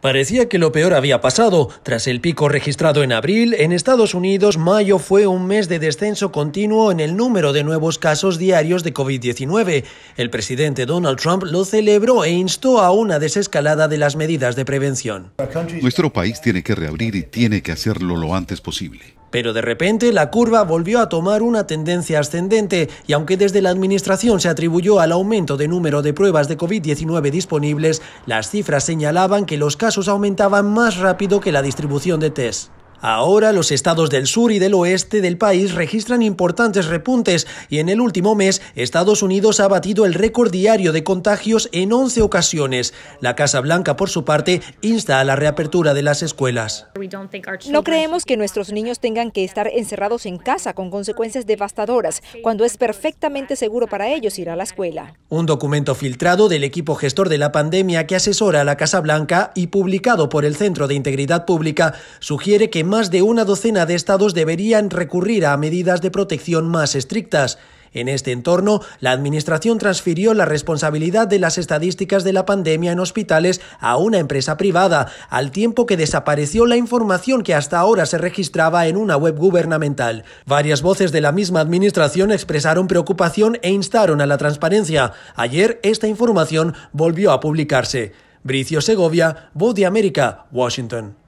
Parecía que lo peor había pasado. Tras el pico registrado en abril, en Estados Unidos, mayo fue un mes de descenso continuo en el número de nuevos casos diarios de COVID-19. El presidente Donald Trump lo celebró e instó a una desescalada de las medidas de prevención. Nuestro país tiene que reabrir y tiene que hacerlo lo antes posible. Pero de repente la curva volvió a tomar una tendencia ascendente y aunque desde la Administración se atribuyó al aumento de número de pruebas de COVID-19 disponibles, las cifras señalaban que los casos aumentaban más rápido que la distribución de test. Ahora los estados del sur y del oeste del país registran importantes repuntes y en el último mes Estados Unidos ha batido el récord diario de contagios en 11 ocasiones. La Casa Blanca, por su parte, insta a la reapertura de las escuelas. No creemos que nuestros niños tengan que estar encerrados en casa con consecuencias devastadoras cuando es perfectamente seguro para ellos ir a la escuela. Un documento filtrado del equipo gestor de la pandemia que asesora a la Casa Blanca y publicado por el Centro de Integridad Pública sugiere que más de una docena de estados deberían recurrir a medidas de protección más estrictas. En este entorno, la Administración transfirió la responsabilidad de las estadísticas de la pandemia en hospitales a una empresa privada, al tiempo que desapareció la información que hasta ahora se registraba en una web gubernamental. Varias voces de la misma Administración expresaron preocupación e instaron a la transparencia. Ayer, esta información volvió a publicarse. Bricio Segovia, Voz de América, Washington.